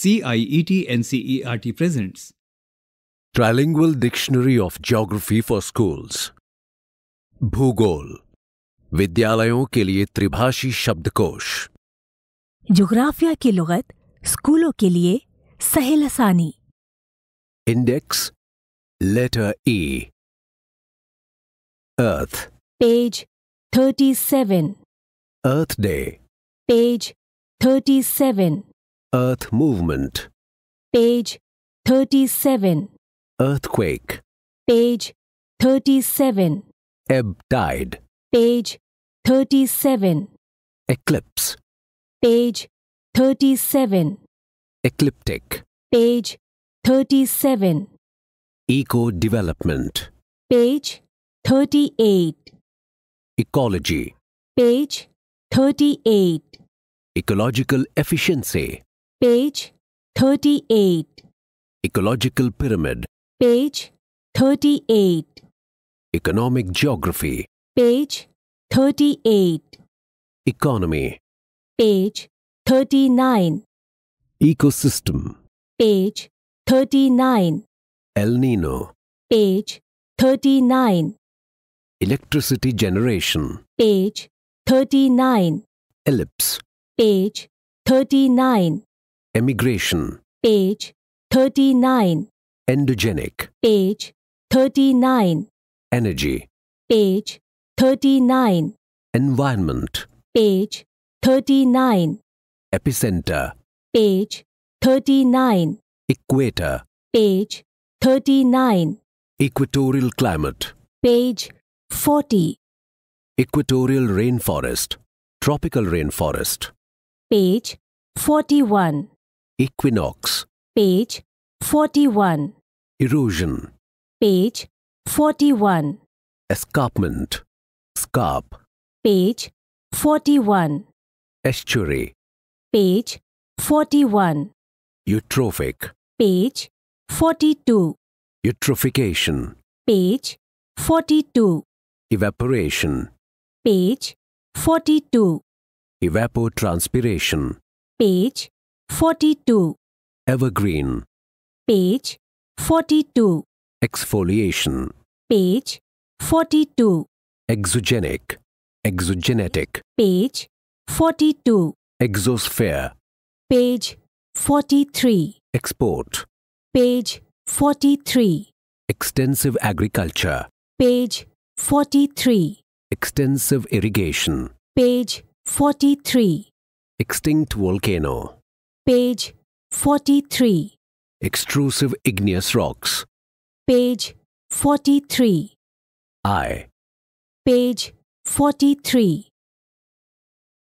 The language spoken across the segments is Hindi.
CIET NCERT presents Trilingual Dictionary of Geography for Schools भूगोल विद्यालयों के लिए त्रिभाषी शब्दकोश जोग्राफिया की लुगत स्कूलों के लिए सहेल आसानी index letter E earth page thirty seven earth day page thirty seven Earth movement. Page 37. Earthquake. Page 37. Ebb tide. Page 37. Eclipse. Page 37. Ecliptic. Page 37. Eco development. Page 38. Ecology. Page 38. Ecological efficiency. Page 38. Ecological Pyramid. Page 38. Economic Geography. Page 38. Economy. Page 39. Ecosystem. Page 39. El Nino. Page 39. Electricity Generation. Page 39. Ellipse. Page 39. Emigration. Page 39. Endogenic. Page 39. Energy. Page 39. Environment. Page 39. Epicenter. Page 39. Equator. Page 39. Equatorial climate. Page 40. Equatorial rainforest. Tropical rainforest. Page 41. Equinox. Page 41. Erosion. Page 41. Escarpment. Scarp. Page 41. Estuary. Page 41. Eutrophic. Page 42. Eutrophication. Page 42. Evaporation. Page 42. Evapotranspiration. Page 42. Evergreen. Page 42. Exfoliation. Page 42. Exogenic. Exogenetic. Page 42. Exosphere. Page 43. Export. Page 43. Extensive agriculture. Page 43. Extensive irrigation. Page 43. Extinct volcano. Page 43. Extrusive igneous rocks. Page 43. I. Page 43.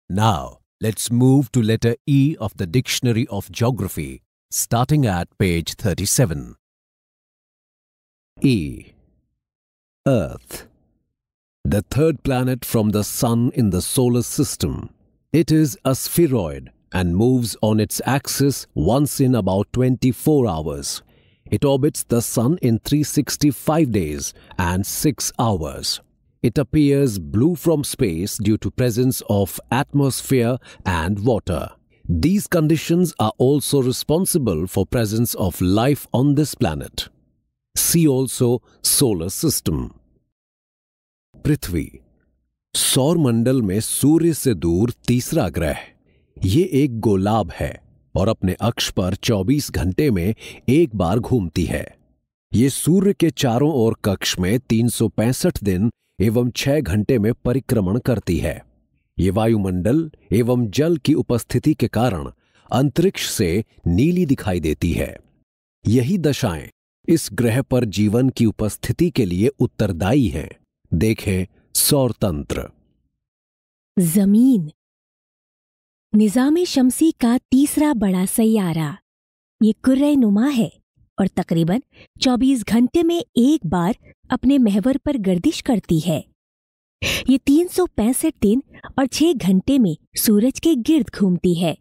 Now, let's move to letter E of the Dictionary of Geography, starting at page 37. E. Earth. The third planet from the Sun in the solar system. It is a spheroid and moves on its axis once in about 24 hours. It orbits the Sun in 365 days and 6 hours. It appears blue from space due to presence of atmosphere and water. These conditions are also responsible for presence of life on this planet. See also Solar System. Prithvi, सौर मंडल में सूर्य से दूर तीसरा ग्रह ये एक गोलाब है और अपने अक्ष पर 24 घंटे में एक बार घूमती है ये सूर्य के चारों ओर कक्ष में तीन दिन एवं 6 घंटे में परिक्रमण करती है ये वायुमंडल एवं जल की उपस्थिति के कारण अंतरिक्ष से नीली दिखाई देती है यही दशाएं इस ग्रह पर जीवन की उपस्थिति के लिए उत्तरदायी हैं देखें सौर तंत्र जमीन निज़ाम शमसी का तीसरा बड़ा सैारा ये कुर्र नुमा है और तकरीबन 24 घंटे में एक बार अपने महवर पर गर्दिश करती है ये तीन दिन और छह घंटे में सूरज के गिर्द घूमती है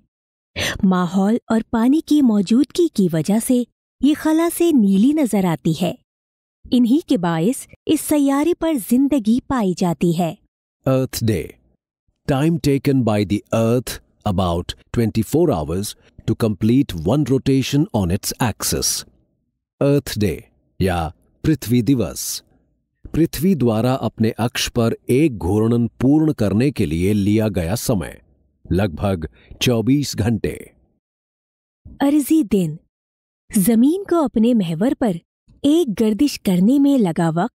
माहौल और पानी की मौजूदगी की वजह से ये खला से नीली नजर आती है इन्हीं के बायस इस सैारे पर जिंदगी पाई जाती है earth day time taken by the earth about 24 hours to complete one rotation on its axis. Earth day या पृथ्वी दिवस पृथ्वी द्वारा अपने अक्ष पर एक घूर्णन पूर्ण करने के लिए लिया गया समय लगभग 24 घंटे अर्जी दिन जमीन को अपने महवर पर एक गर्दिश करने में लगा वक्त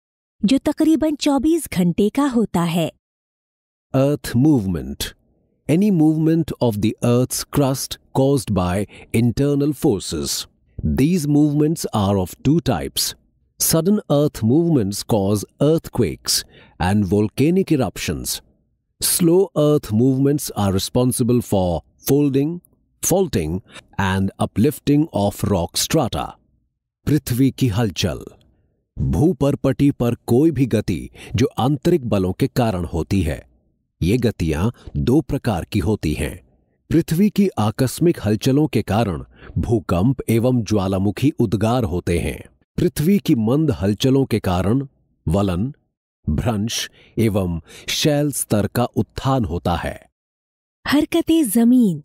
जो तकरीबन 24 घंटे का होता है earth movement any movement of the Earth's crust caused by internal forces. These movements are of two types. Sudden earth movements cause earthquakes and volcanic eruptions. Slow earth movements are responsible for folding, faulting and uplifting of rock strata. Prithvi ki halchal, Bhuparpati par पटी पर कोई भी गति जो आंतरिक बलों के कारण होती है ये गतियां दो प्रकार की होती हैं पृथ्वी की आकस्मिक हलचलों के कारण भूकंप एवं ज्वालामुखी उद्गार होते हैं पृथ्वी की मंद हलचलों के कारण वलन भ्रंश एवं शैल स्तर का उत्थान होता है हरकते जमीन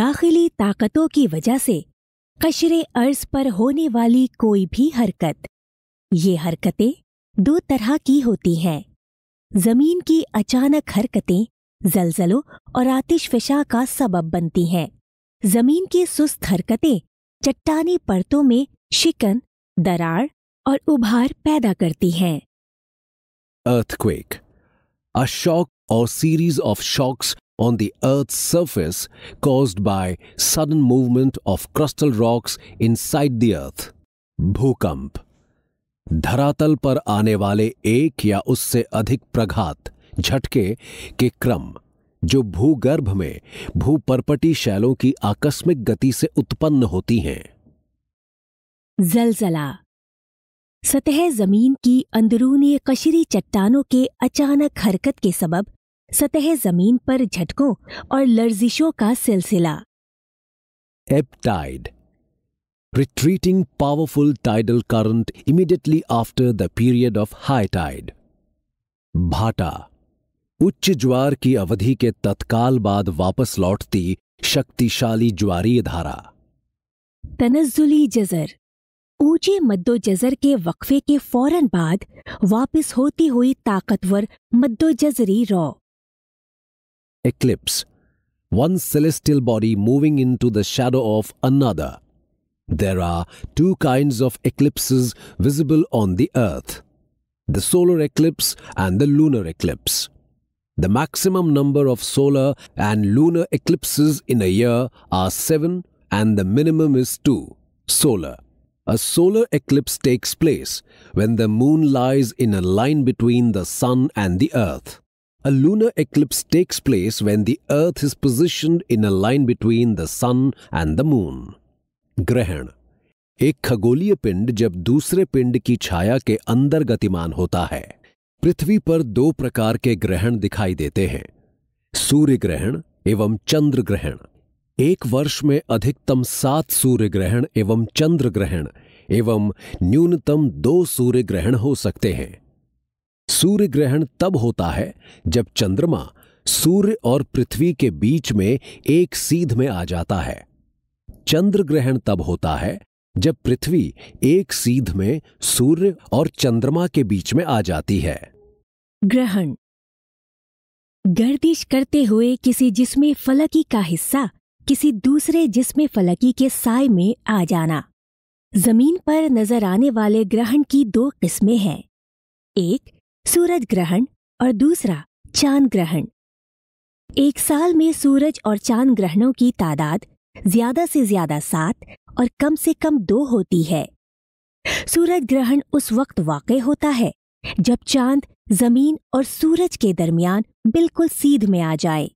दाखिली ताकतों की वजह से कशरे अर्ज पर होने वाली कोई भी हरकत ये हरकतें दो तरह की होती हैं जमीन की अचानक हरकतें जलजलों और आतिशफिशा का सबब बनती हैं जमीन की सुस्त हरकतें चट्टानी परतों में शिकन दरार और उभार पैदा करती हैं अर्थक्वेक अ शॉक और series of shocks the earth surface caused by sudden movement of crustal rocks inside the earth भूकंप धरातल पर आने वाले एक या उससे अधिक प्रघात झटके के क्रम जो भूगर्भ में भूपरपटी शैलों की आकस्मिक गति से उत्पन्न होती हैं जलजला सतह जमीन की अंदरूनी कशरी चट्टानों के अचानक हरकत के सबब सतह जमीन पर झटकों और लर्जिशों का सिलसिला एप्टाइड retreating powerful tidal current immediately after the period of high tide. भाटा उच्च ज्वार की अवधि के तत्काल बाद वापस लौटती शक्तिशाली ज्वारीय धारा तनजुली जजर ऊंचे मद्दो जजर के वक्फे के फौरन बाद वापस होती हुई ताकतवर मद्दो जजरी रॉ eclipse one celestial body moving into the shadow of another There are two kinds of eclipses visible on the Earth the solar eclipse and the lunar eclipse. The maximum number of solar and lunar eclipses in a year are 7 and the minimum is 2. Solar. A solar eclipse takes place when the moon lies in a line between the sun and the earth. A lunar eclipse takes place when the earth is positioned in a line between the sun and the moon. ग्रहण एक खगोलीय पिंड जब दूसरे पिंड की छाया के अंदर गतिमान होता है पृथ्वी पर दो प्रकार के ग्रहण दिखाई देते हैं सूर्य ग्रहण एवं चंद्र ग्रहण एक वर्ष में अधिकतम सात सूर्य ग्रहण एवं चंद्र ग्रहण एवं न्यूनतम दो सूर्य ग्रहण हो सकते हैं सूर्य ग्रहण तब होता है जब चंद्रमा सूर्य और पृथ्वी के बीच में एक सीध में आ जाता है चंद्र ग्रहण तब होता है जब पृथ्वी एक सीध में सूर्य और चंद्रमा के बीच में आ जाती है ग्रहण गर्दिश करते हुए किसी जिसमें फलकी का हिस्सा किसी दूसरे जिसमें फलकी के साय में आ जाना जमीन पर नजर आने वाले ग्रहण की दो किस्में हैं एक सूरज ग्रहण और दूसरा चांद ग्रहण एक साल में सूरज और चांद ग्रहणों की तादाद ज्यादा से ज्यादा सात और कम से कम दो होती है सूरज ग्रहण उस वक्त वाक़ होता है जब चांद जमीन और सूरज के दरमियान बिल्कुल सीध में आ जाए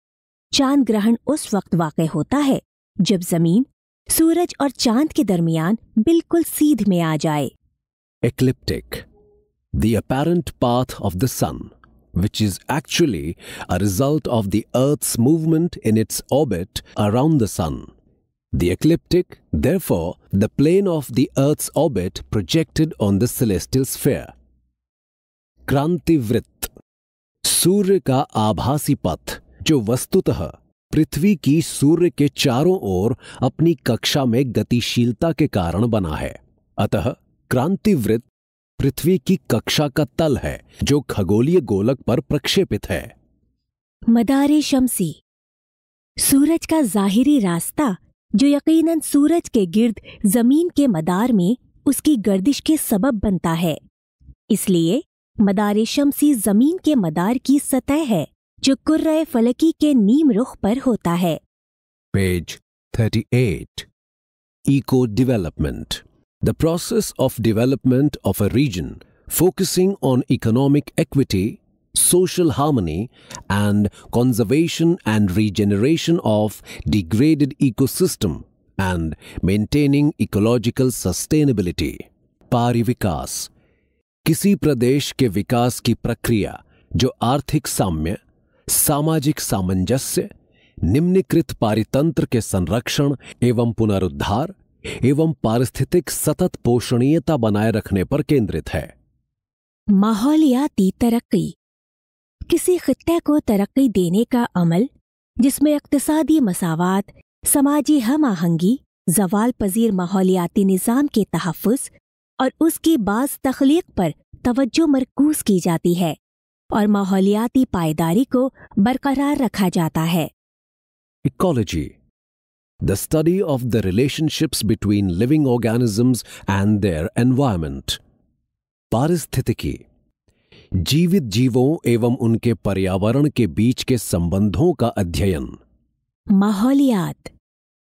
चांद ग्रहण उस वक्त वाक़ होता है जब जमीन सूरज और चांद के दरमियान बिल्कुल सीध में आ जाए ecliptic the apparent path of the sun which is actually a result of the earth movement in its orbit around the sun The ecliptic, therefore, the plane of the Earth's orbit projected on the celestial sphere. क्रांतिवृत्त सूर्य का आभासी पथ जो वस्तुतः पृथ्वी की सूर्य के चारों ओर अपनी कक्षा में गतिशीलता के कारण बना है अतः क्रांतिवृत्त पृथ्वी की कक्षा का तल है जो खगोलीय गोलक पर प्रक्षेपित है मदारे शमसी सूरज का जाहिरी रास्ता जो यकीनन सूरज के गिर्द जमीन के मदार में उसकी गर्दिश के सबब बनता है इसलिए मदार शमसी जमीन के मदार की सतह है जो कुर्र फलकी के नीम रुख पर होता है page 38 eco development the process of development of a region focusing on economic equity social harmony and conservation and regeneration of degraded ecosystem and maintaining ecological sustainability. पारिविकास kisi pradesh ke vikas ki prakriya jo arthik samya samajik samanjasya निम्नकृत पारितंत्र के संरक्षण एवं पुनरुद्धार एवं पारिस्थितिक सतत पोषणीयता बनाए रखने पर केंद्रित है माहौलियाती तरक्की किसी खत्े को तरक्की देने का अमल जिसमें अकतदी मसावत समाजी हम आहंगी जवाल पजीर माहौलियाती निज़ाम के तहफ़ और उसकी बाज तख्लीक पर तोज्जो मरकूज की जाती है और माहौलियाती पायदारी को बरकरार रखा जाता है ecology the study of the relationships between living organisms and their environment पारिस्थितिकी जीवित जीवों एवं उनके पर्यावरण के बीच के संबंधों का अध्ययन माहौलियात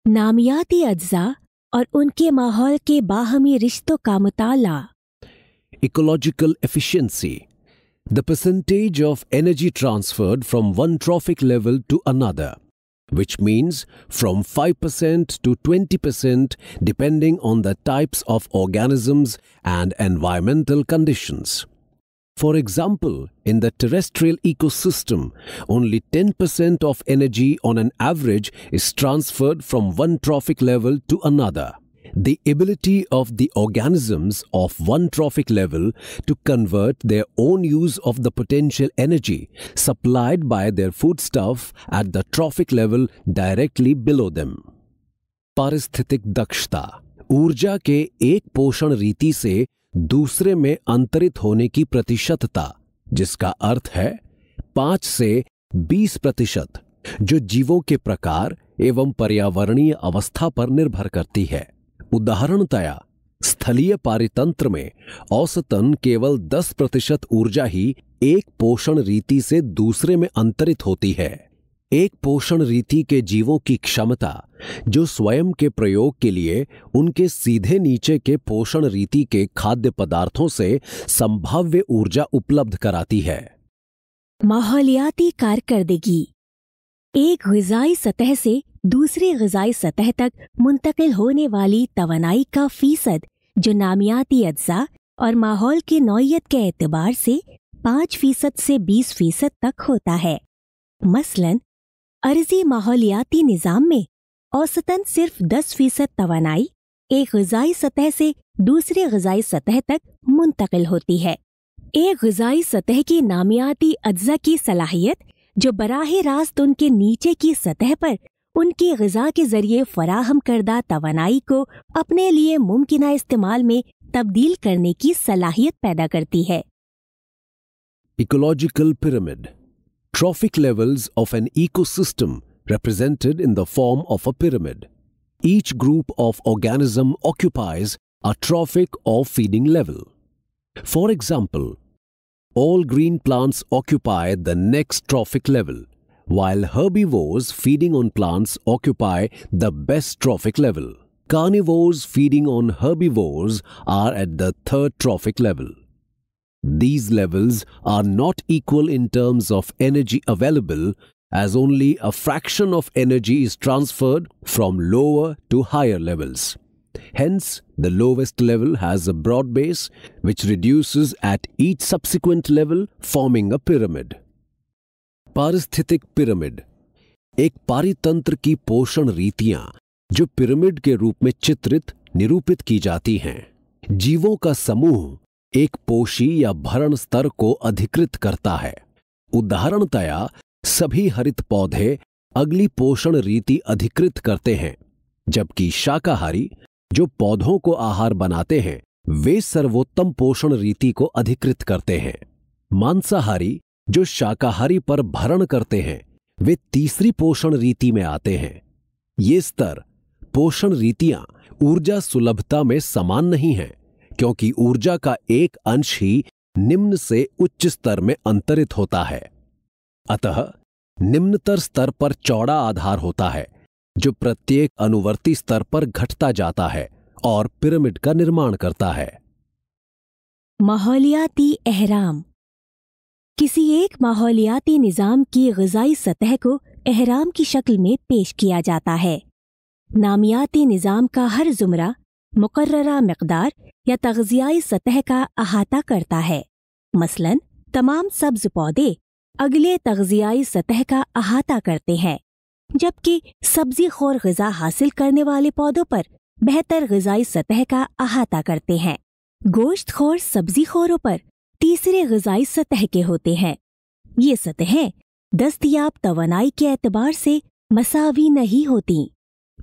नामियाती अज्जा और उनके माहौल के बाहमी रिश्तों का मुताला ecological efficiency the percentage of energy transferred from one trophic level to another which means from 5% twenty percent depending on the types of organisms and environmental conditions For example, in the terrestrial ecosystem, only 10% of energy on an average is transferred from one trophic level to another. The ability of the organisms of one trophic level to convert their own use of the potential energy supplied by their foodstuff at the trophic level directly below them. पारिस्थितिक dakshta. Urja ke ek पोषण riti se. दूसरे में अंतरित होने की प्रतिशतता जिसका अर्थ है पांच से बीस प्रतिशत जो जीवों के प्रकार एवं पर्यावरणीय अवस्था पर निर्भर करती है उदाहरणतया स्थलीय पारितंत्र में औसतन केवल दस प्रतिशत ऊर्जा ही एक पोषण रीति से दूसरे में अंतरित होती है एक पोषण रीति के जीवों की क्षमता जो स्वयं के प्रयोग के लिए उनके सीधे नीचे के पोषण रीति के खाद्य पदार्थों से संभाव्य ऊर्जा उपलब्ध कराती है माहौलियाती कारकर्दगी एक गजाई सतह से दूसरी गजाई सतह तक मुंतकिल होने वाली तवनाई का फीसद जो नामियाती अज्जा और माहौल की नौीयत के एतबार से पाँच फीसद से बीस फीसद तक होता है मसलन अर्जी माहौलियाती निज़ाम में औसतन सिर्फ दस फीसद तोानाई एक गजाई सतह से दूसरे गजाई सतह तक मुंतकिल होती है एक गजाई सतह की नामियाती अज्जा की सलाहियत जो बराह रास्त उनके नीचे की सतह पर उनकी गजा के जरिए फराहम करदा तोानाई को अपने लिए मुमकिन इस्तेमाल में तब्दील करने की सलाहियत पैदा करती है ecological pyramid trophic levels of an ecosystem represented in the form of a pyramid. Each group of organism occupies a trophic or feeding level. For example, all green plants occupy the next trophic level, while herbivores feeding on plants occupy the best trophic level. Carnivores feeding on herbivores are at the third trophic level. These levels are not equal in terms of energy available as only a fraction of energy is transferred from lower to higher levels. Hence, the lowest level has a broad base which reduces at each subsequent level forming a pyramid. पारिस्थितिक pyramid, एक पारितंत्र की पोषण रीतियां जो पिरामिड के रूप में चित्रित निरूपित की जाती हैं जीवों का समूह एक पोषी या भरण स्तर को अधिकृत करता है उदाहरणतया सभी हरित पौधे अगली पोषण रीति अधिकृत करते हैं जबकि शाकाहारी जो पौधों को आहार बनाते हैं वे सर्वोत्तम पोषण रीति को अधिकृत करते हैं मांसाहारी जो शाकाहारी पर भरण करते हैं वे तीसरी पोषण रीति में आते हैं ये स्तर पोषण रीतियां ऊर्जा सुलभता में समान नहीं हैं क्योंकि ऊर्जा का एक अंश ही निम्न से उच्च स्तर में अंतरित होता है अतः निम्नतर स्तर पर चौड़ा आधार होता है जो प्रत्येक अनुवर्ती स्तर पर घटता जाता है और पिरामिड का निर्माण करता है माहौलियाती एहराम किसी एक माहौलियाती निज़ाम की गजाई सतह को एहराम की शक्ल में पेश किया जाता है नामियाती निज़ाम का हर जुमरा मुकर्रा मकदार या तगजियाई सतह का अहाता करता है मसलन तमाम सब्ज पौधे अगले तगजियाई सतह का अहाता करते हैं जबकि सब्जी खोर गजा हासिल करने वाले पौधों पर बेहतर गजाई सतह का अहाता करते हैं गोश्त खोर सब्जी खोरों पर तीसरे गजाई सतह के होते हैं ये सतहें दस्तियाब तवनाई के एतबार से मसावी नहीं होती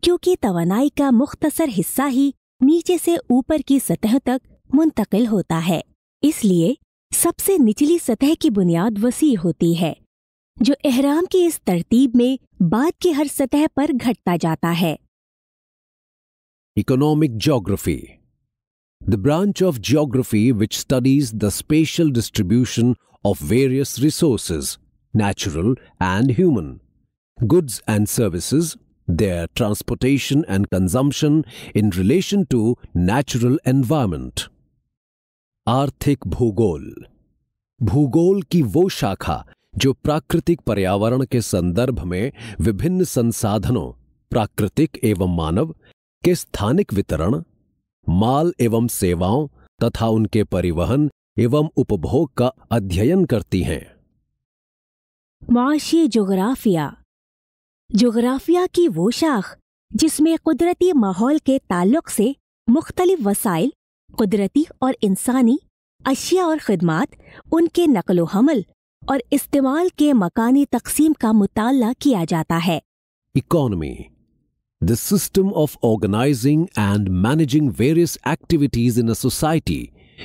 क्योंकि तोानाई का मुख्तसर हिस्सा ही नीचे से ऊपर की सतह तक मुंतकिल होता है इसलिए सबसे निचली सतह की बुनियाद वसी होती है जो एहराम की इस तरतीब में बाद की हर सतह पर घटता जाता है economic geography the branch of geography which studies the spatial distribution of various resources natural and human goods and services their transportation and consumption in relation to natural environment. आर्थिक भूगोल भूगोल की वो शाखा जो प्राकृतिक पर्यावरण के संदर्भ में विभिन्न संसाधनों प्राकृतिक एवं मानव के स्थानिक वितरण माल एवं सेवाओं तथा उनके परिवहन एवं उपभोग का अध्ययन करती हैं माशी जोग्राफिया जोग्राफिया की वो शाख जिसमें कुदरती माहौल के ताल्लुक से मुख्तलिफ वसाइल कुदरती और इंसानी अशिया और ख़दमात उनके नकलो हमल और इस्तेमाल के मकानी तकसीम का मुताला किया जाता है economy the system of organizing and managing various activities in a society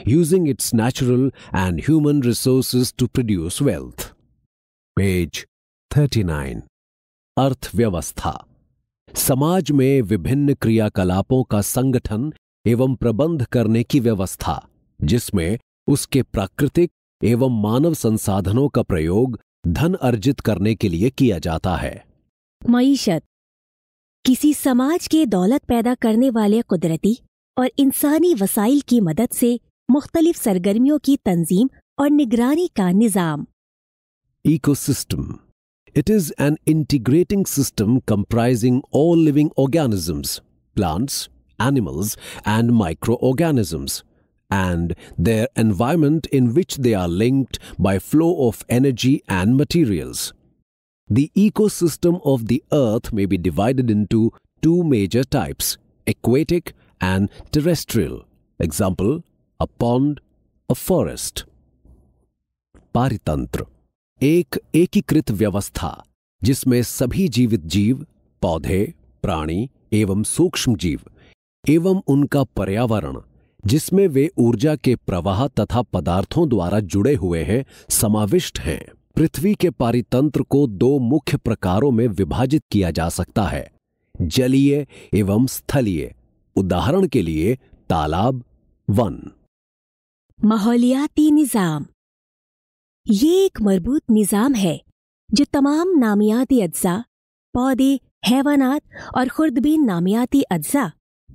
using its natural and human resource to produce wealth page nine अर्थव्यवस्था समाज में विभिन्न क्रियाकलापों का संगठन एवं प्रबंध करने की व्यवस्था जिसमें उसके प्राकृतिक एवं मानव संसाधनों का प्रयोग धन अर्जित करने के लिए किया जाता है मीशत किसी समाज के दौलत पैदा करने वाले कुदरती और इंसानी वसाइल की मदद से मुख्तलिफ सरगर्मियों की तंजीम और निगरानी का निज़ाम ecosystem It is an integrating system comprising all living organisms, plants, animals, and microorganisms, and their environment in which they are linked by flow of energy and materials. The ecosystem of the Earth may be divided into two major types, aquatic and terrestrial. Example, a pond, a forest. Paritantra एक एकीकृत व्यवस्था जिसमें सभी जीवित जीव पौधे प्राणी एवं सूक्ष्म जीव एवं उनका पर्यावरण जिसमें वे ऊर्जा के प्रवाह तथा पदार्थों द्वारा जुड़े हुए हैं समाविष्ट हैं पृथ्वी के पारितंत्र को दो मुख्य प्रकारों में विभाजित किया जा सकता है जलीय एवं स्थलीय उदाहरण के लिए तालाब वन माहौलियाती निजाम ये एक मरबूत निज़ाम है जो तमाम नामियाती अज्जा पौधे हैवानात और खुर्दबीन नामियाती अज्जा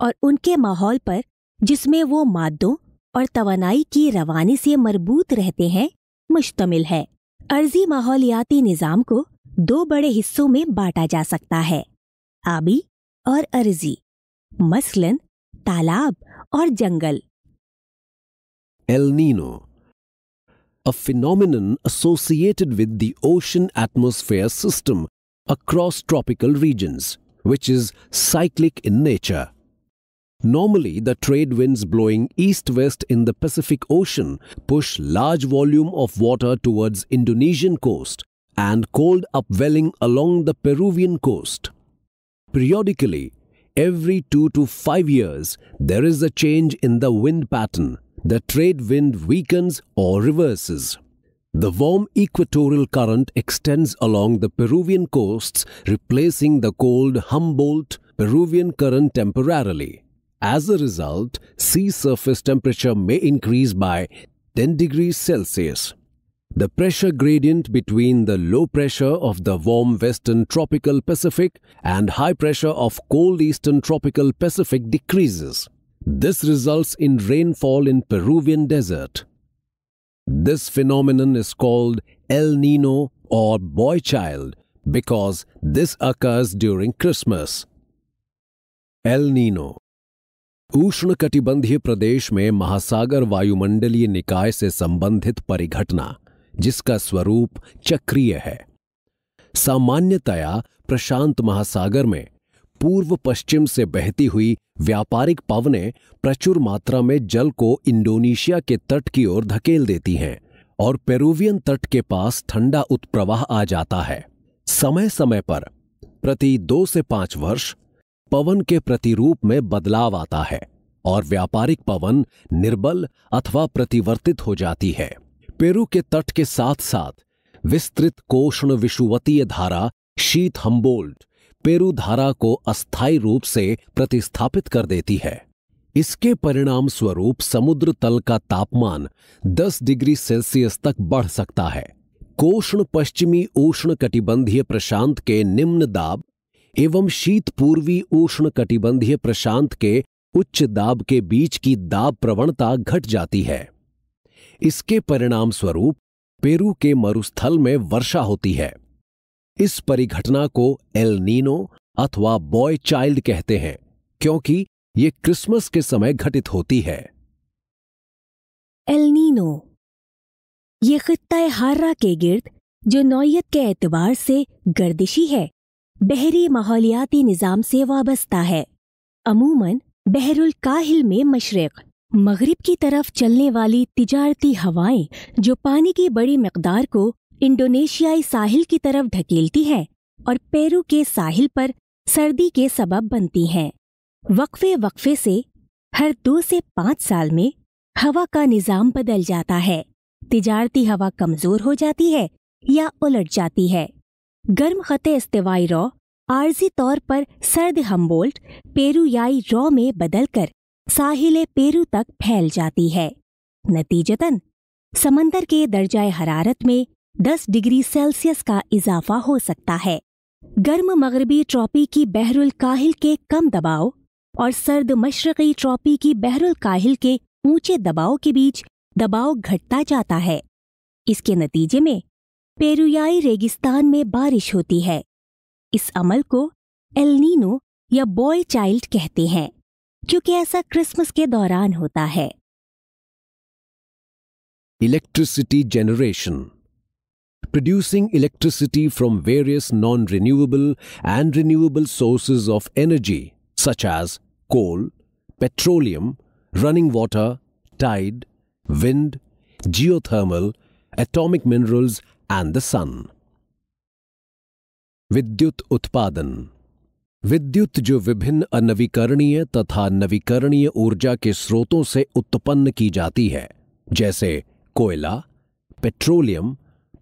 और उनके माहौल पर जिसमें वो मादों और तोानाई की रवानी से मरबूत रहते हैं मुश्तमिल है अर्जी माहौलियाती निज़ाम को दो बड़े हिस्सों में बांटा जा सकता है आबी और अर्जी मसलन तालाब और जंगल El Nino a phenomenon associated with the ocean atmosphere system across tropical regions, which is cyclic in nature. Normally, the trade winds blowing east-west in the Pacific Ocean push large volume of water towards Indonesian coast and cold upwelling along the Peruvian coast. Periodically, every 2 to 5 years, there is a change in the wind pattern the trade wind weakens or reverses. The warm equatorial current extends along the Peruvian coasts, replacing the cold Humboldt Peruvian current temporarily. As a result, sea surface temperature may increase by 10 degrees Celsius. The pressure gradient between the low pressure of the warm western tropical Pacific and high pressure of cold eastern tropical Pacific decreases. This results in rainfall in Peruvian desert. This phenomenon is called El Nino or boy child because this occurs during Christmas. El Nino उष्णकटिबंधीय प्रदेश में महासागर वायुमंडलीय निकाय से संबंधित परिघटना जिसका स्वरूप चक्रीय है सामान्यतया प्रशांत महासागर में पूर्व पश्चिम से बहती हुई व्यापारिक पवने प्रचुर मात्रा में जल को इंडोनेशिया के तट की ओर धकेल देती हैं और पेरुवियन तट के पास ठंडा उत्प्रवाह आ जाता है समय समय पर प्रति दो से पांच वर्ष पवन के प्रतिरूप में बदलाव आता है और व्यापारिक पवन निर्बल अथवा प्रतिवर्तित हो जाती है पेरू के तट के साथ साथ विस्तृत कोष्ण विषुवतीय धारा शीत हम्बोल्ट धारा को अस्थायी रूप से प्रतिस्थापित कर देती है इसके परिणाम स्वरूप समुद्र तल का तापमान 10 डिग्री सेल्सियस तक बढ़ सकता है कोष्ण पश्चिमी उष्ण कटिबंधीय प्रशांत के निम्न दाब एवं शीत पूर्वी उष्ण कटिबंधीय प्रशांत के उच्च दाब के बीच की दाब प्रवणता घट जाती है इसके परिणाम स्वरूप पेरू के मरुस्थल में वर्षा होती है इस परिघटना को एल नीनो अथवा बॉय चाइल्ड कहते हैं क्योंकि ये क्रिसमस के समय घटित होती है एल नीनो ये खत्ता हार्रा के गिर्द जो नौयत के एतबार से गर्दिशी है बहरी माहौलियाती निज़ाम से वाबस्ता है अमूमन बहरुल काहिल में मशरक़ मगरिब की तरफ चलने वाली तिजारती हवाएं जो पानी की बड़ी मकदार को इंडोनेशियाई साहिल की तरफ ढकेलती है और पेरू के साहिल पर सर्दी के सबब बनती हैं वक्फे वक्फे से हर दो से पाँच साल में हवा का निज़ाम बदल जाता है तिजारती हवा कमज़ोर हो जाती है या उलट जाती है गर्म खत इस्तेवाई रॉ आर्जी तौर पर सर्द हम्बोल्ट पेरूयाई रॉ में बदलकर साहिल पेरू तक फैल जाती है नतीजतन समंदर के दर्जाए हरारत में 10 डिग्री सेल्सियस का इजाफा हो सकता है गर्म मगरबी ट्रॉपी की बहरुल काहिल के कम दबाव और सर्द मशरकी ट्रॉपी की बहरुल काहिल के ऊंचे दबाव के बीच दबाव घटता जाता है इसके नतीजे में पेरुयाई रेगिस्तान में बारिश होती है इस अमल को एलनीनो या बॉय चाइल्ड कहते हैं क्योंकि ऐसा क्रिसमस के दौरान होता है electricity generation producing electricity from various non-renewable and renewable sources of energy such as coal, petroleum, running water, tide, wind, geothermal, atomic minerals and the sun. Vidyut Utpadan विद्युत जो विभिन्न अनवीकरणीय तथा नवीकरणीय ऊर्जा के स्रोतों से उत्पन्न की जाती है जैसे कोयला पेट्रोलियम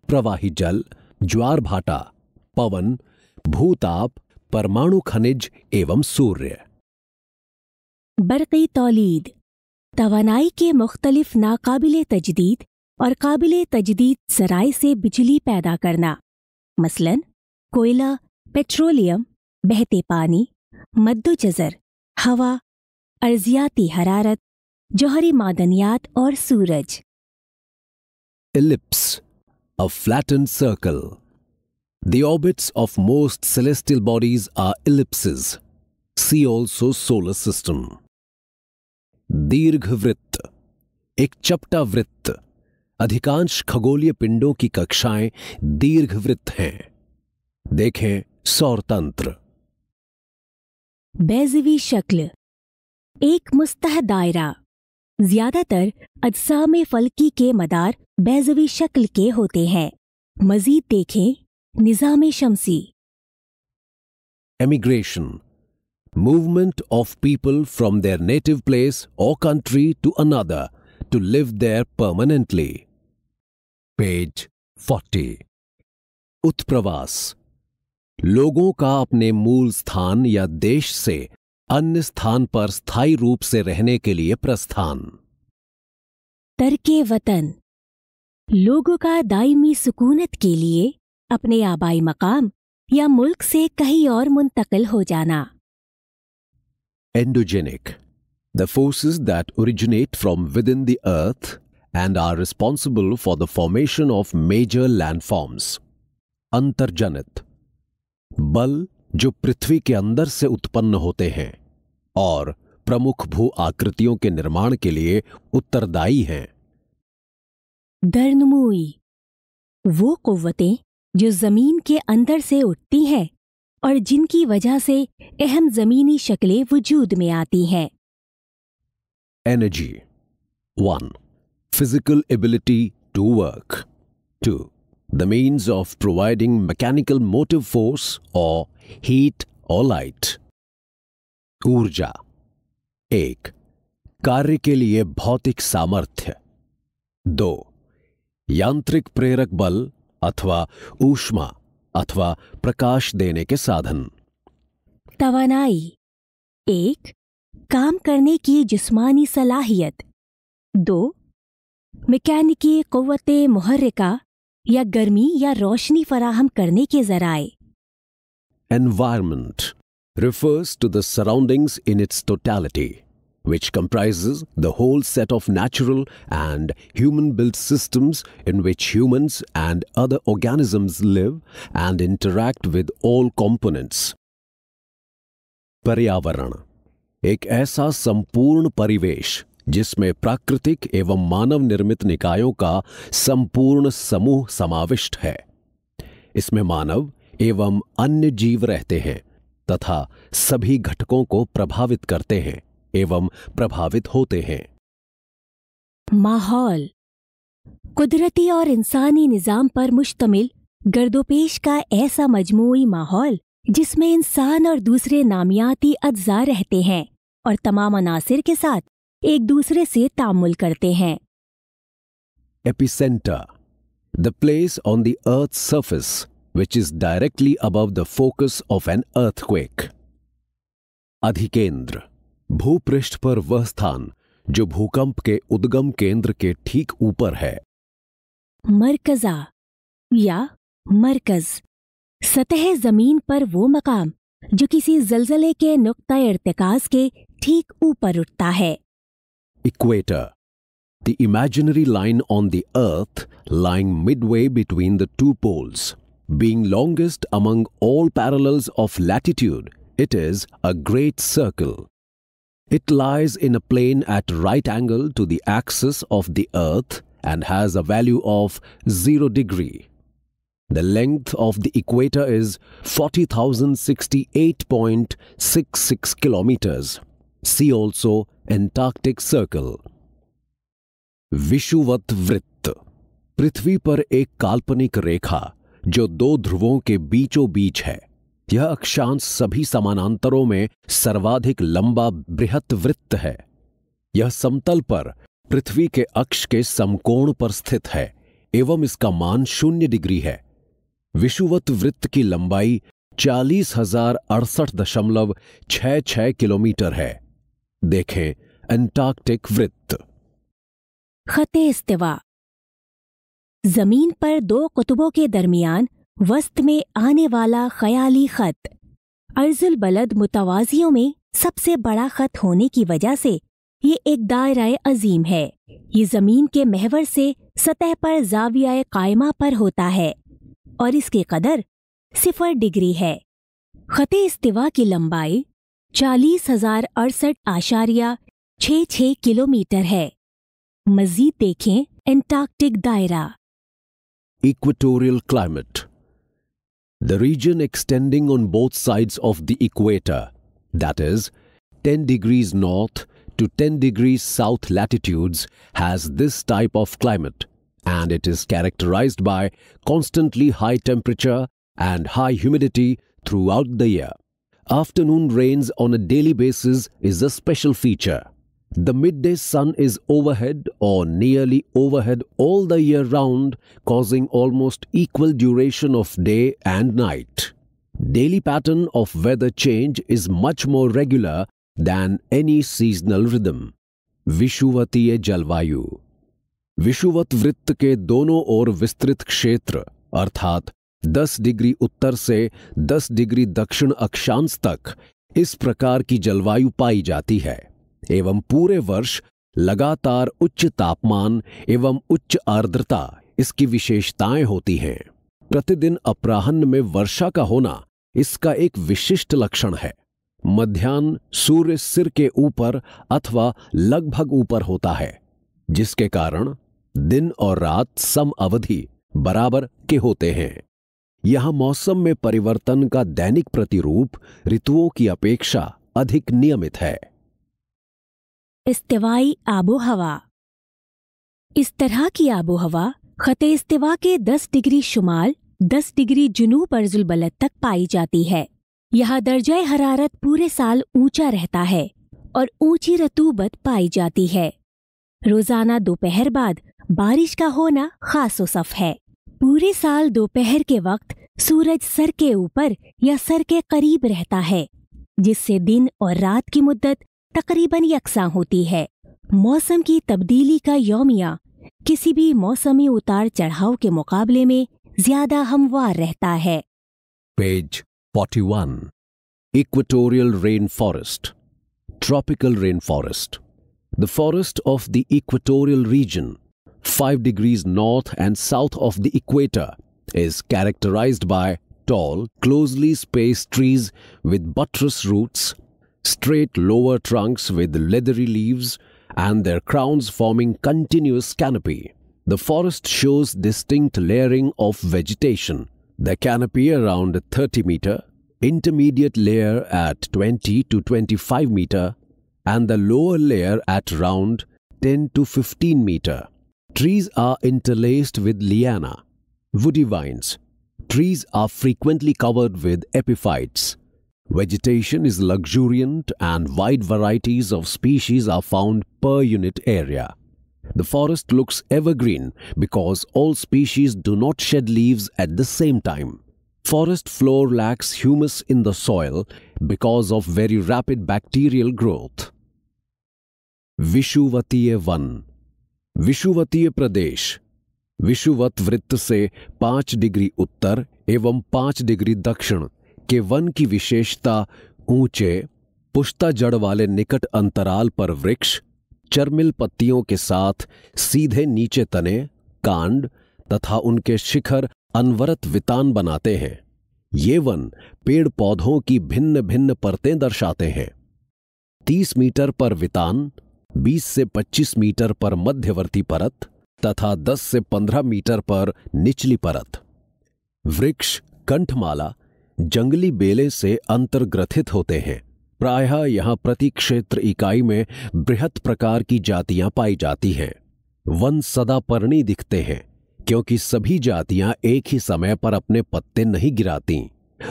प्रवाही जल ज्वार भाटा पवन भूताप परमाणु खनिज एवं सूर्य बरकी तोलीद तवानाई के मुख्तलिफ नाकाबिल तजदीद और काबिल तजदीद जराए से बिजली पैदा करना मसलन कोयला पेट्रोलियम बहते पानी मद्दो जजर हवा अर्जियाती हरारत जौहरी मादनियात और सूरज ellipse a flattened circle. The orbits of most celestial bodies are ellipses. See also solar system. दीर्घ वृत्त एक चपटा वृत्त अधिकांश खगोलीय पिंडों की कक्षाएं दीर्घ वृत्त हैं देखें सौर तंत्र बैजवी शक्ल एक मुस्तह दायरा ज्यादातर अज्सा में फलकी के मदार बैजवी शक्ल के होते हैं मजीद देखें निजाम शमसी emigration movement of people from their native place और country to another to live there permanently page forty उत्प्रवास लोगों का अपने मूल स्थान या देश से अन्य स्थान पर स्थायी रूप से रहने के लिए प्रस्थान तरके वतन लोगों का दायमी सुकूनत के लिए अपने आबाई मकाम या मुल्क से कहीं और मुंतकिल हो जाना endogenic the force that originate from within the earth and are responsible for the formation of major landforms अंतर्जनित बल जो पृथ्वी के अंदर से उत्पन्न होते हैं और प्रमुख भू आकृतियों के निर्माण के लिए उत्तरदायी हैं दर्नमुई वो कुवतें जो जमीन के अंदर से उठती हैं और जिनकी वजह से अहम जमीनी शक्लें वजूद में आती हैं energy one physical ability to work to the means of providing mechanical motive force और हीट और लाइट ऊर्जा एक कार्य के लिए भौतिक सामर्थ्य दो यांत्रिक प्रेरक बल अथवा ऊष्मा अथवा प्रकाश देने के साधन तवानाई एक काम करने की जिस्मानी सलाहियत दो मैकेनिकी क़वत मुहर्रिका या गर्मी या रोशनी फराहम करने के जराए environment refers to the surroundings in its totality, which comprises the whole set of natural and human-built systems in which humans and other organisms live and interact with all components. Pariyavarana एक ऐसा संपूर्ण परिवेश जिसमें प्राकृतिक एवं मानव निर्मित निकायों का संपूर्ण समूह समाविष्ट है इसमें मानव एवं अन्य जीव रहते हैं तथा सभी घटकों को प्रभावित करते हैं एवं प्रभावित होते हैं माहौल कुदरती और इंसानी निज़ाम पर मुश्तमिल गर्दोपेश का ऐसा मजमूई माहौल जिसमें इंसान और दूसरे नामियाती अज्जा रहते हैं और तमाम अनासर के साथ एक दूसरे से तामुल करते हैं epicentre the place on the earth surface which is directly above the focus of an earthquake. अधिकेंद्र भूपृष्ठ पर वह स्थान जो भूकंप के उद्गम केंद्र के ठीक ऊपर है मरकजा या मरकज सतह जमीन पर वो मकाम जो किसी जलजले के नुकता इर्तकाज के ठीक ऊपर उठता है equator the imaginary line on the earth lying midway between the two poles Being longest among all parallels of latitude, it is a great circle. It lies in a plane at right angle to the axis of the earth and has a value of 0 degree. The length of the equator is 40,068.66 kilometers. See also Antarctic Circle. Vishuvat Vritt, पृथ्वी पर एक काल्पनिक रेखा जो दो ध्रुवों के बीचों बीच है यह अक्षांश सभी समानांतरों में सर्वाधिक लंबा बृहत वृत्त है यह समतल पर पृथ्वी के अक्ष के समकोण पर स्थित है एवं इसका मान शून्य डिग्री है विषुवत वृत्त की लंबाई चालीस हजार अड़सठ दशमलव छह छह किलोमीटर है देखें एंटार्क्टिक वृत्त खते इस्तेवा जमीन पर दो कुतुबों के दरमियान वस्त में आने वाला ख्याली खत अर्जुल बलद मुतवाजियों में सबसे बड़ा खत होने की वजह से ये एक दायरा अजीम है ये जमीन के महवर से सतह पर जाविया कायमा पर होता है और इसकी कदर सिफर डिग्री है खत इस्तवा की लंबाई चालीस हजार अड़सठ आशारिया छ छः किलोमीटर है मजीद देखें एंटार्कटिक दायरा equatorial climate. The region extending on both sides of the equator, that is, 10 degrees north to 10 degrees south latitudes, has this type of climate, and it is characterized by constantly high temperature and high humidity throughout the year. Afternoon rains on a daily basis is a special feature. The midday sun is overhead or nearly overhead all the year round, causing almost equal duration of day and night. Daily pattern of weather change is much more regular than any seasonal rhythm. विषुवतीय जलवायु विषुवत वृत्त के दोनों ओर विस्तृत क्षेत्र अर्थात 10 डिग्री उत्तर से 10 डिग्री दक्षिण अक्षांश तक इस प्रकार की जलवायु पाई जाती है एवं पूरे वर्ष लगातार उच्च तापमान एवं उच्च आर्द्रता इसकी विशेषताएं होती हैं प्रतिदिन अपराहन में वर्षा का होना इसका एक विशिष्ट लक्षण है मध्यान्ह सूर्य सिर के ऊपर अथवा लगभग ऊपर होता है जिसके कारण दिन और रात सम अवधि बराबर के होते हैं यह मौसम में परिवर्तन का दैनिक प्रतिरूप ऋतुओं की अपेक्षा अधिक नियमित है इस्तवाई आबो हवा इस तरह की आबो हवा ख़त इस्तवा के 10 डिग्री शुमाल 10 डिग्री जुनूब अर्जुलबलद तक पाई जाती है यह दर्जा हरारत पूरे साल ऊंचा रहता है और ऊंची रतूबत पाई जाती है रोज़ाना दोपहर बाद बारिश का होना खासोसफ है पूरे साल दोपहर के वक्त सूरज सर के ऊपर या सर के करीब रहता है जिससे दिन और रात की मुद्दत तकरीबन यकसा होती है मौसम की तब्दीली का योमिया किसी भी मौसमी उतार चढ़ाव के मुकाबले में ज्यादा हमवार रहता है page 41 equatorial rain forest tropical rain forest the forest of the equatorial region five degrees north and south of the equator is characterise by tall closely space trees with buttress roots straight lower trunks with leathery leaves and their crowns forming continuous canopy. The forest shows distinct layering of vegetation. The canopy around 30 meter, intermediate layer at 20 to 25 meter, and the lower layer at round 10 to 15 meter. Trees are interlaced with liana, woody vines. Trees are frequently covered with epiphytes. Vegetation is luxuriant and wide varieties of species are found per unit area. The forest looks evergreen because all species do not shed leaves at the same time. Forest floor lacks humus in the soil because of very rapid bacterial growth. विशुवतीय Van, विशुवतीय Pradesh, विशुवत वृत्त से पांच Uttar उत्तर एवं पांच डिग्री दक्षिण कि वन की विशेषता ऊंचे पुष्ता जड़ वाले निकट अंतराल पर वृक्ष चरमिल पत्तियों के साथ सीधे नीचे तने कांड तथा उनके शिखर अनवरत वितान बनाते हैं ये वन पेड़ पौधों की भिन्न भिन्न परतें दर्शाते हैं तीस मीटर पर वितान बीस से पच्चीस मीटर पर मध्यवर्ती परत तथा दस से पंद्रह मीटर पर निचली परत वृक्ष कंठमाला जंगली बेले से अंतर्ग्रथित होते हैं प्रायः यहाँ प्रति क्षेत्र इकाई में बृहत प्रकार की जातियां पाई जाती हैं वन सदापर्णी दिखते हैं क्योंकि सभी जातियां एक ही समय पर अपने पत्ते नहीं गिराती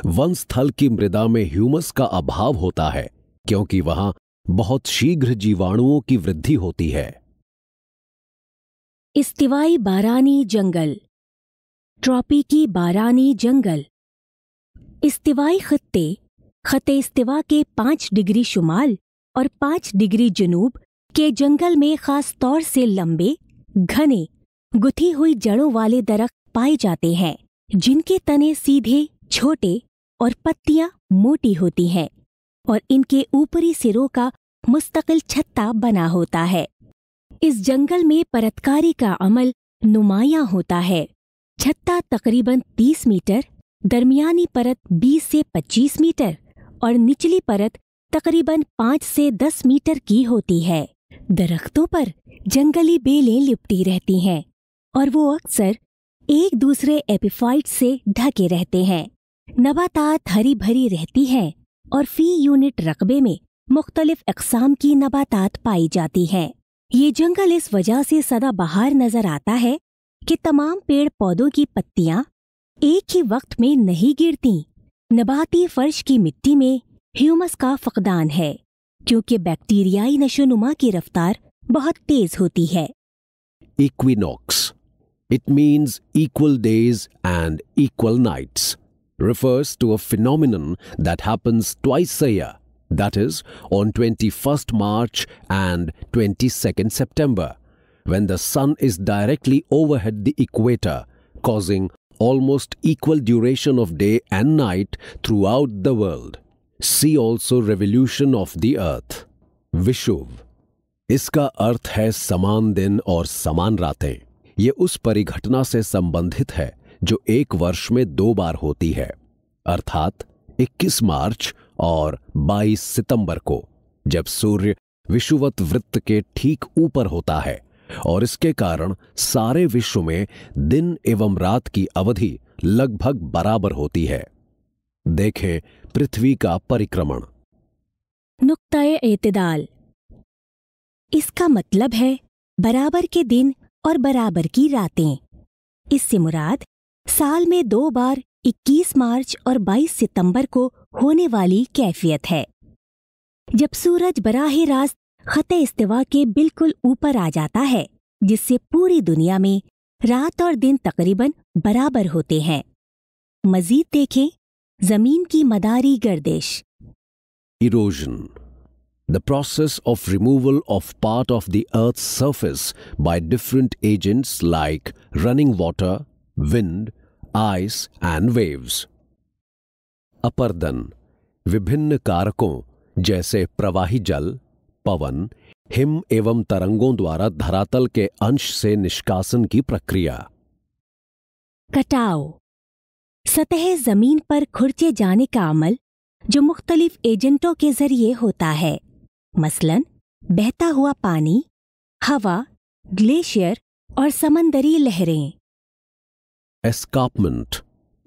वन स्थल की मृदा में ह्यूमस का अभाव होता है क्योंकि वहां बहुत शीघ्र जीवाणुओं की वृद्धि होती है इस्तिवाई बारानी जंगल ट्रॉपिकी बारानी जंगल इस्तिवाई खत्ते खत इस्तिवा के पाँच डिग्री शुमाल और पाँच डिग्री जनूब के जंगल में खास तौर से लंबे घने गुथी हुई जड़ों वाले दरख्त पाए जाते हैं जिनके तने सीधे छोटे और पत्तियां मोटी होती हैं और इनके ऊपरी सिरों का मुस्तकिल छत्ता बना होता है इस जंगल में परतकारी का अमल नुमाया होता है छत्ता तकरीबन 30 मीटर दरमियानी परत 20 से 25 मीटर और निचली परत तकरीबन 5 से 10 मीटर की होती है दरख्तों पर जंगली बेलें लिपटी रहती हैं और वो अक्सर एक दूसरे एपिफाइट से ढके रहते हैं नबातात हरी भरी रहती हैं और फी यूनिट रकबे में मुख्तलिफ अकसाम की नबातात पाई जाती हैं ये जंगल इस वजह से सदाबहार नजर आता है कि तमाम पेड़ पौधों की पत्तियां एक ही वक्त में नहीं गिरती नबाती फर्श की मिट्टी में ह्यूमस का फकदान है क्योंकि बैक्टीरियाई नशोनुमा की रफ्तार बहुत तेज होती है equinox it means equal days and equal nights refers to a phenomenon that happens twice that is on twenty first March and twenty second September when the sun is directly overhead the equator causing almost equal duration of day and night throughout the world. See also revolution of the earth. Vishuv. इसका अर्थ है समान दिन और समान रातें ये उस परिघटना से संबंधित है जो एक वर्ष में दो बार होती है अर्थात 21 मार्च और 22 सितंबर को जब सूर्य विषुवत वृत्त के ठीक ऊपर होता है और इसके कारण सारे विश्व में दिन एवं रात की अवधि लगभग बराबर होती है देखें पृथ्वी का परिक्रमण नुकता एतदाल इसका मतलब है बराबर के दिन और बराबर की रातें इससे मुराद साल में दो बार 21 मार्च और 22 सितंबर को होने वाली कैफियत है जब सूरज बराहे रास्त खत इस्तवा के बिल्कुल ऊपर आ जाता है जिससे पूरी दुनिया में रात और दिन तकरीबन बराबर होते हैं मजीद देखें जमीन की मदारी गर्दिश erosion the process of removal of part of the earth surface by different agents like running water wind ice and waves अपरदन विभिन्न कारकों जैसे प्रवाही जल पवन हिम एवं तरंगों द्वारा धरातल के अंश से निष्कासन की प्रक्रिया कटाव सतह जमीन पर खुर्चे जाने का अमल जो मुख्तलिफ एजेंटों के जरिए होता है मसलन बहता हुआ पानी हवा ग्लेशियर और समंदरी लहरें escarpment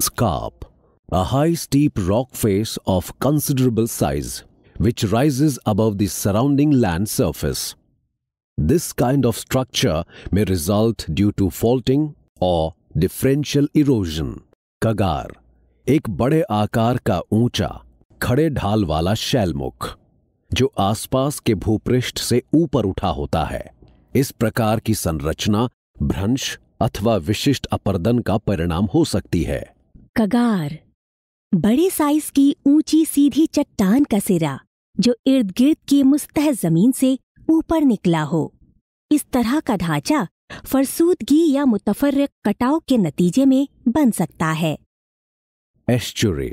scarp a high steep rock face of considerable size which rises above the surrounding land surface. This kind of structure may result due to faulting or differential erosion कगार एक बड़े आकार का ऊंचा खड़े ढाल वाला शैलमुख जो आसपास के भूपृष्ठ से ऊपर उठा होता है इस प्रकार की संरचना भ्रंश अथवा विशिष्ट अपर्दन का परिणाम हो सकती है कगार बड़े साइज की ऊंची सीधी चट्टान का सिरा जो इर्द गिर्द की मुस्तह जमीन से ऊपर निकला हो इस तरह का ढांचा फरसूदगी या मुतफरक कटाव के नतीजे में बन सकता है estuary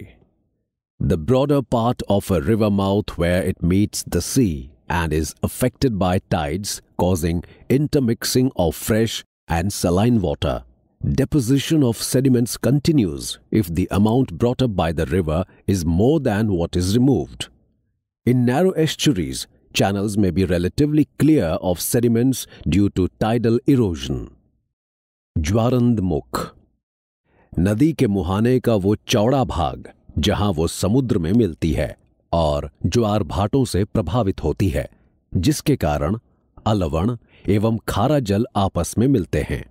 the broader part of a river mouth where it meets the sea and is affected by tides causing intermixing of fresh and saline water deposition of sediments continues if the amount brought up by the river is more than what is removed. In narrow estuaries, channels may be relatively clear of sediments due to tidal erosion. ज्वारंद मुख नदी के मुहाने का वो चौड़ा भाग जहां वो समुद्र में मिलती है और ज्वार भाटों से प्रभावित होती है जिसके कारण अलवण एवं खारा जल आपस में मिलते हैं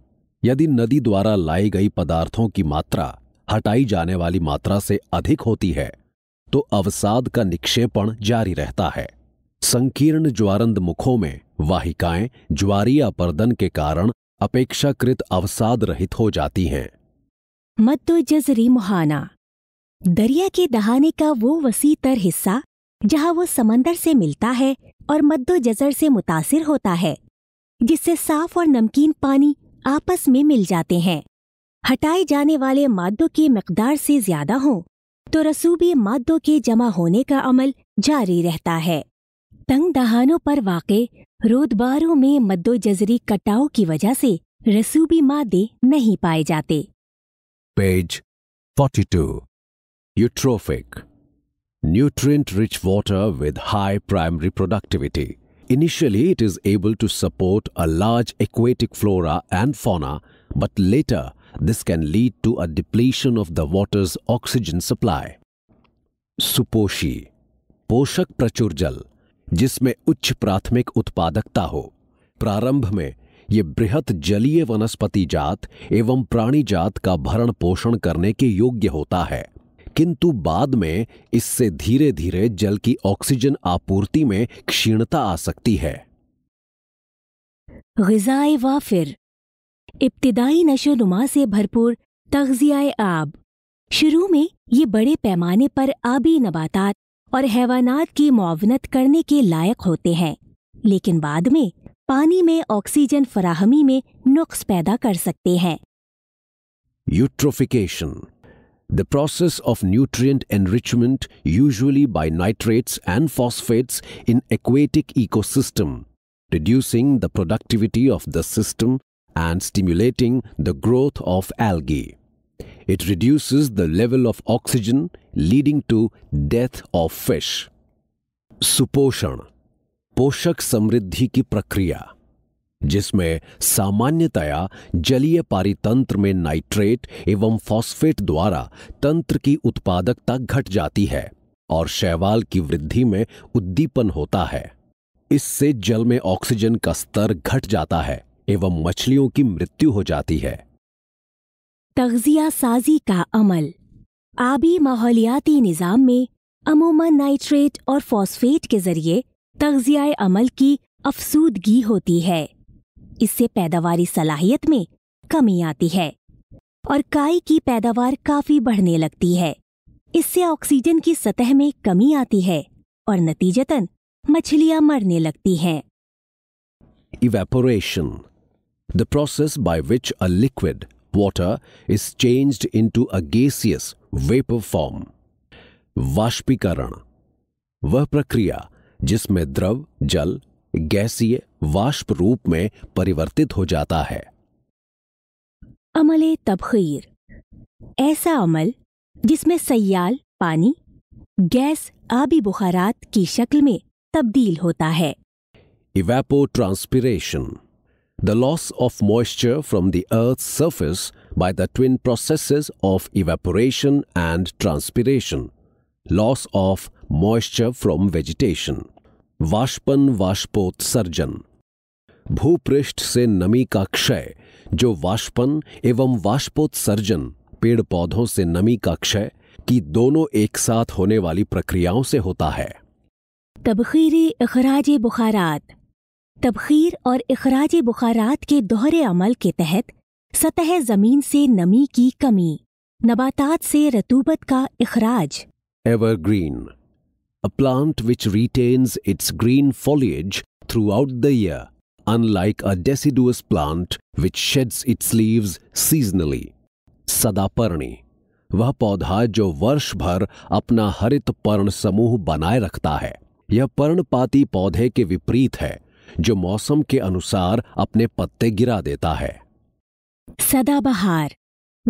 यदि नदी द्वारा लाई गई पदार्थों की मात्रा हटाई जाने वाली मात्रा से अधिक होती है तो अवसाद का निक्षेपण जारी रहता है संकीर्ण ज्वारंद मुखों में वाहिकाएं ज्वारीय अपर्दन के कारण अपेक्षाकृत अवसाद रहित हो जाती हैं मद्दो जजरी मुहाना दरिया के दहाने का वो वसी तर हिस्सा जहां वो समंदर से मिलता है और मद्दो जजर से मुतासिर होता है जिससे साफ और नमकीन पानी आपस में मिल जाते हैं हटाए जाने वाले मादों की मकदार से ज्यादा हो तो रसूबी मादों के जमा होने का अमल जारी रहता है तंग दहानों पर वाक़ रोदबारों में मद्दो जजरी कटाव की वजह से रसूबी मादे नहीं पाए जाते page 42 eutrophic nutrient rich water with high primary productivity Initially, it is able to support a large aquatic flora and fauna, but later, this can lead to a depletion of the water's oxygen supply. Suposhi Poshak Prachurjal जल जिसमें उच्च प्राथमिक उत्पादकता हो प्रारंभ में ये बृहत जलीय वनस्पति जात एवं प्राणी जात का भरण पोषण करने के योग्य होता है किंतु बाद में इससे धीरे धीरे जल की ऑक्सीजन आपूर्ति में क्षीणता आ सकती है गजाए वाफिर इब्तदाई नशो नुमा से भरपूर तगजिया आब शुरू में ये बड़े पैमाने पर आबी नबातात और हैवानात की मुआवनत करने के लायक होते हैं लेकिन बाद में पानी में ऑक्सीजन फराहमी में नुक्स पैदा कर सकते हैं eutrophication The process of nutrient enrichment usually by nitrates and phosphates in aquatic ecosystem, reducing the productivity of the system and stimulating the growth of algae. It reduces the level of oxygen leading to death of fish. Suposhan, poshak समृद्धि ki prakriya. जिसमें सामान्यतया जलीय पारितंत्र में नाइट्रेट एवं फॉस्फेट द्वारा तंत्र की उत्पादकता घट जाती है और शैवाल की वृद्धि में उद्दीपन होता है इससे जल में ऑक्सीजन का स्तर घट जाता है एवं मछलियों की मृत्यु हो जाती है तगजिया साजी का अमल आबी माहौलियाती निज़ाम में अमूमन नाइट्रेट और फॉस्फेट के जरिए तगजिया अमल की अफसूदगी होती है इससे पैदावारी सलाहियत में कमी आती है और काई की पैदावार काफी बढ़ने लगती है इससे ऑक्सीजन की सतह में कमी आती है और नतीजतन मछलियां मरने लगती हैं evaporation the process by which a liquid water is changed into a gaseous vapour form वाष्पीकरण वह प्रक्रिया जिसमें द्रव जल गैसीय वाष्प रूप में परिवर्तित हो जाता है अमले तबखीर ऐसा अमल जिसमें सयाल पानी गैस आबी बुखारात की शक्ल में तब्दील होता है evapotranspiration the loss of moisture from the earth surface by the twin process of evaporation and transpiration loss of moisture from vegetation वाष्पन वाष्पोत्सर्जन भूपृष्ठ से नमी का क्षय जो वाष्पन एवं वाष्पोत्सर्जन पेड़ पौधों से नमी का क्षय की दोनों एक साथ होने वाली प्रक्रियाओं से होता है तबखीरी अखराज बुखारात तबखीर और अखराज बुखारात के दोहरे अमल के तहत सतह जमीन से नमी की कमी नबातात से रतूबत का अखराज evergreen a plant which retains its green foliage throughout the year unlike a deciduous plant which sheds its leaves seasonally. सदापर्णी वह पौधा जो वर्ष भर अपना हरित पर्ण समूह बनाए रखता है यह पर्णपाती पौधे के विपरीत है जो मौसम के अनुसार अपने पत्ते गिरा देता है सदाबहार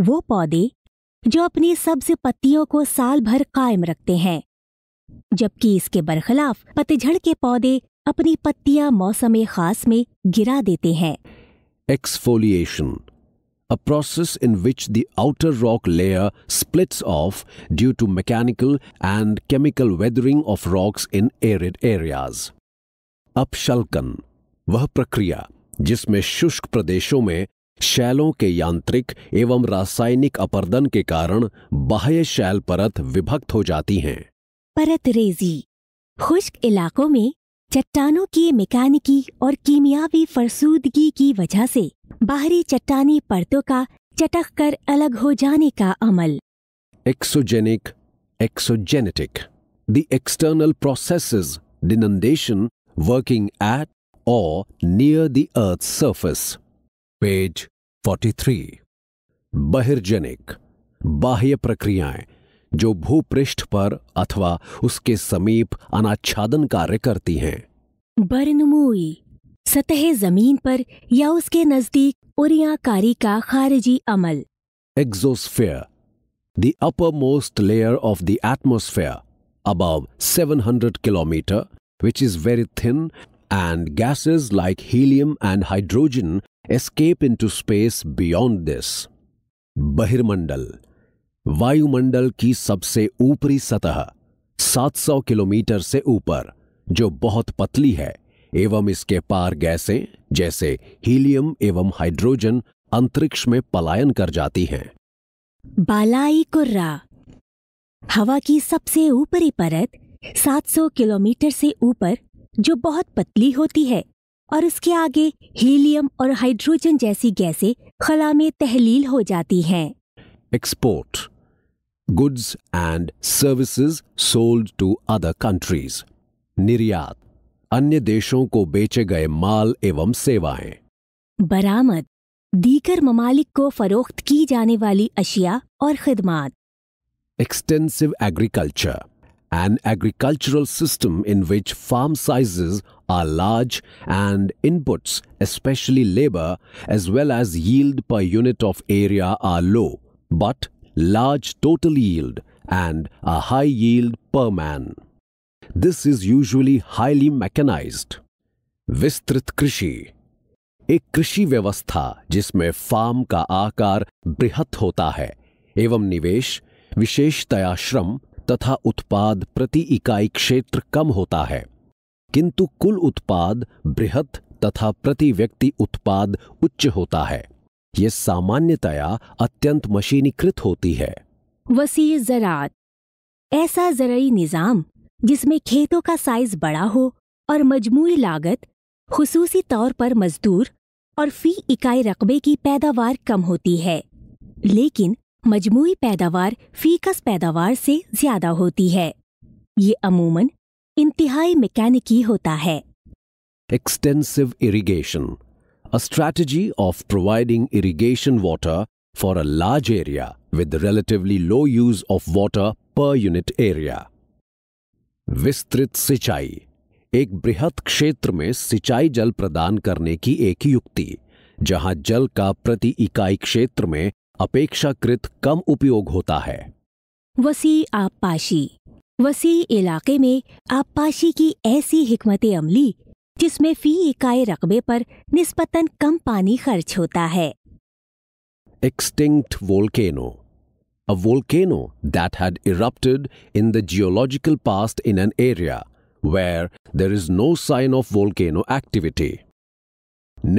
वो पौधे जो अपनी सब्ज पत्तियों को साल भर कायम रखते हैं जबकि इसके बरखिलाफ पतझड़ के पौधे अपनी पत्तियां मौसम खास में गिरा देते हैं exfoliation a process in which the outer rock layer splits off due to mechanical and chemical weathering of rocks in arid areas अपशल्कन वह प्रक्रिया जिसमें शुष्क प्रदेशों में शैलों के यांत्रिक एवं रासायनिक अपर्दन के कारण बाह्य शैल परत विभक्त हो जाती हैं। परत रेजी खुश्क इलाकों में चट्टानों की मैकेनिकी और कीमियावी फरसूदगी की वजह से बाहरी चट्टानी परतों का चटक कर अलग हो जाने का अमल exogenic exogenetic the external process denudation working at और near the surface page forty 43. बहिर्जेनिक बाह्य प्रक्रियाएं जो भूपृष्ठ पर अथवा उसके समीप अनाच्छादन कार्य करती हैं बरनमुई सतह जमीन पर या उसके नजदीक उरियाकारी का खारिजी अमल exosphere the uppermost layer of the atmosphere above 700 which is very thin and gases like helium and hydrogen escape into space beyond this बहिर्मंडल वायुमंडल की सबसे ऊपरी सतह 700 किलोमीटर से ऊपर जो बहुत पतली है एवं इसके पार गैसें जैसे हीलियम एवं हाइड्रोजन अंतरिक्ष में पलायन कर जाती हैं बालाई कुर्रा हवा की सबसे ऊपरी परत 700 किलोमीटर से ऊपर जो बहुत पतली होती है और उसके आगे हीलियम और हाइड्रोजन जैसी गैसें खला में तहलील हो जाती हैं export, goods and services sold to other countries, निर्यात अन्य देशों को बेचे गए माल एवं सेवाएं बरामद दीगर ममालिक को फरोख्त की जाने वाली अशिया और खदमात extensive agriculture, an agricultural system in which farm sizes are large and inputs, especially labor, as well as yield per unit of area are low, but large total yield and a high yield per man. This is usually highly mechanized. विस्तृत कृषि एक कृषि व्यवस्था जिसमें फार्म का आकार बृहत होता है एवं निवेश विशेषतया श्रम तथा उत्पाद प्रति इकाई क्षेत्र कम होता है किंतु कुल उत्पाद बृहत तथा प्रति व्यक्ति उत्पाद उच्च होता है ये सामान्यतया अत्यंत मशीनीकृत होती है वसी ज़रात ऐसा ज़रूरी निज़ाम जिसमें खेतों का साइज बड़ा हो और मजमू लागत खसूसी तौर पर मजदूर और फी इकाई रकबे की पैदावार कम होती है लेकिन मजमू पैदावार फीकस पैदावार से ज़्यादा होती है ये अमूमन इंतहाई मैकेनिकी होता है extensive irrigation a strategy of providing irrigation water for a large area with relatively low use of water per unit area. विस्तृत सिंचाई एक बृहद क्षेत्र में सिंचाई जल प्रदान करने की एक युक्ति जहां जल का प्रति इकाई क्षेत्र में अपेक्षाकृत कम उपयोग होता है वसी आबपाशी वसी इलाके में आबपाशी की ऐसी हिकमत अमली जिसमें फी इकाई रकबे पर निष्पतन कम पानी खर्च होता है extinct volcano a volcano that had erupted in the geological past in an area where there is no sign of volcano activity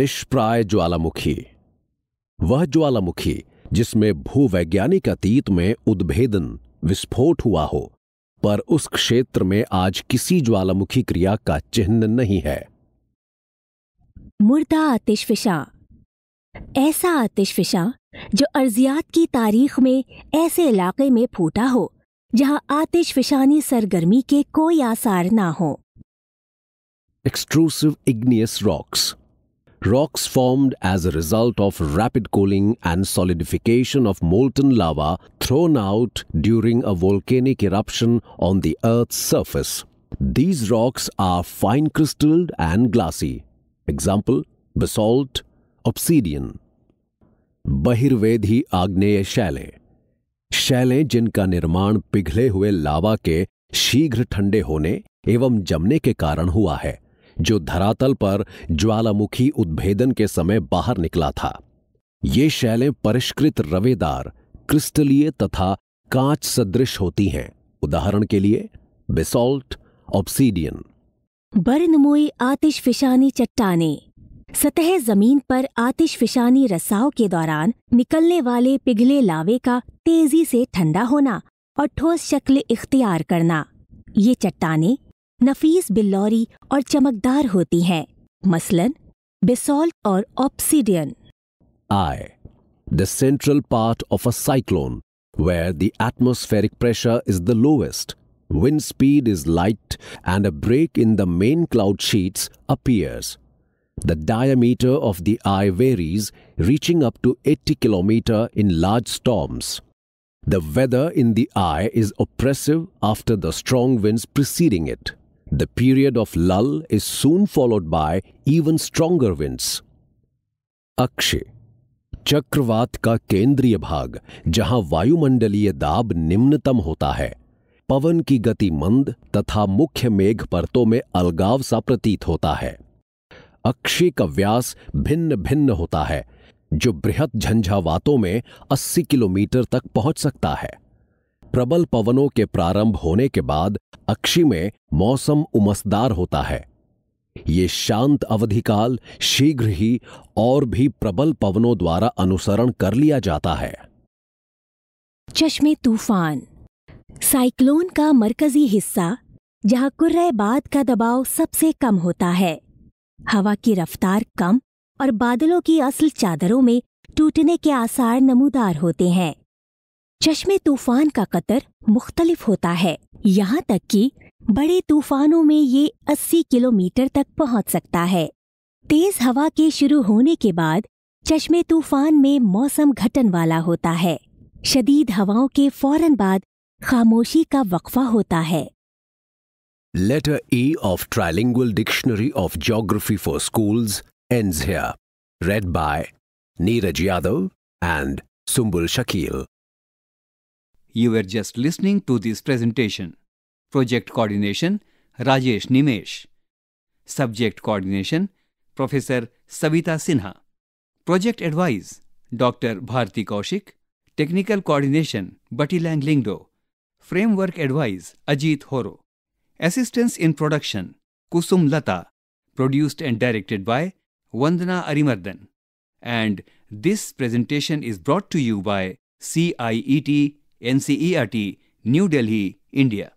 निष्प्राय ज्वालामुखी वह ज्वालामुखी जिसमें भूवैज्ञानिक अतीत में उद्भेदन विस्फोट हुआ हो पर उस क्षेत्र में आज किसी ज्वालामुखी क्रिया का चिन्ह नहीं है मुर्दा आतिशफिशा ऐसा आतिशफिशा जो अर्जियात की तारीख में ऐसे इलाके में फूटा हो जहां आतिशफिशानी सरगर्मी के कोई आसार ना हो exclusive igneous rocks rocks formed as a result of rapid cooling and solidification of molten lava thrown out during a volcanic eruption on the earth surface these rocks are fine crystalled and glassy example basalt obsidian बहिर्वेधी आग्नेय शैलें शैलें जिनका निर्माण पिघले हुए लावा के शीघ्र ठंडे होने एवं जमने के कारण हुआ है जो धरातल पर ज्वालामुखी उद्भेदन के समय बाहर निकला था ये शैलें परिष्कृत रवेदार क्रिस्टलीय तथा कांच सदृश होती हैं उदाहरण के लिए बेसॉल्ट ऑप्सीडियन बर्नमोई फिशानी चट्टाने सतह जमीन पर आतिश फिशानी रसाव के दौरान निकलने वाले पिघले लावे का तेजी से ठंडा होना और ठोस शक्ल इख्तियार करना ये चट्टाने नफीस बिल्लौरी और चमकदार होती हैं मसलन बेसॉल्ट और obsidian eye the central part of a cyclone where the atmospheric pressure is the lowest wind speed is light and a break in the main cloud sheets appears. The diameter of the eye varies, reaching up to 80 km in large storms. The weather in the eye is oppressive after the strong winds preceding it. The period of lull is soon followed by even stronger winds. Akshay chakravat का केंद्रीय भाग जहां वायुमंडलीय दाब निम्नतम होता है पवन की गति मंद तथा मुख्य मेघ परतों में अलगाव सा प्रतीत होता है अक्षी का व्यास भिन्न भिन्न होता है जो बृहद झंझावातों में 80 किलोमीटर तक पहुंच सकता है प्रबल पवनों के प्रारंभ होने के बाद अक्षी में मौसम उमसदार होता है ये शांत अवधिकाल शीघ्र ही और भी प्रबल पवनों द्वारा अनुसरण कर लिया जाता है चश्मे तूफान साइक्लोन का मरकजी हिस्सा जहां कुर्रबाद का दबाव सबसे कम होता है हवा की रफ्तार कम और बादलों की असल चादरों में टूटने के आसार नमूदार होते हैं चश्मे तूफान का कतर मुख्तलिफ होता है यहाँ तक कि बड़े तूफानों में ये 80 किलोमीटर तक पहुँच सकता है तेज हवा के शुरू होने के बाद चश्मे तूफान में मौसम घटन वाला होता है शदीद हवाओं के फौरन बाद खामोशी का वक्फा होता है letter E of trilingual dictionary of geography for school and read by Neeraj Yadav and Sumbul Shakeel you are just listening to this presentation project coordination Rajesh Nimesh subject coordination professor Savita Sinha project advise doctor Bharti Kaushik technical coordination Bati Lang Lyngdoh Framework Advice Ajit Horo. Assistance in Production Kusum Lata. Produced and directed by Vandana Arimardhan. And this presentation is brought to you by CIET NCERT, New Delhi, India.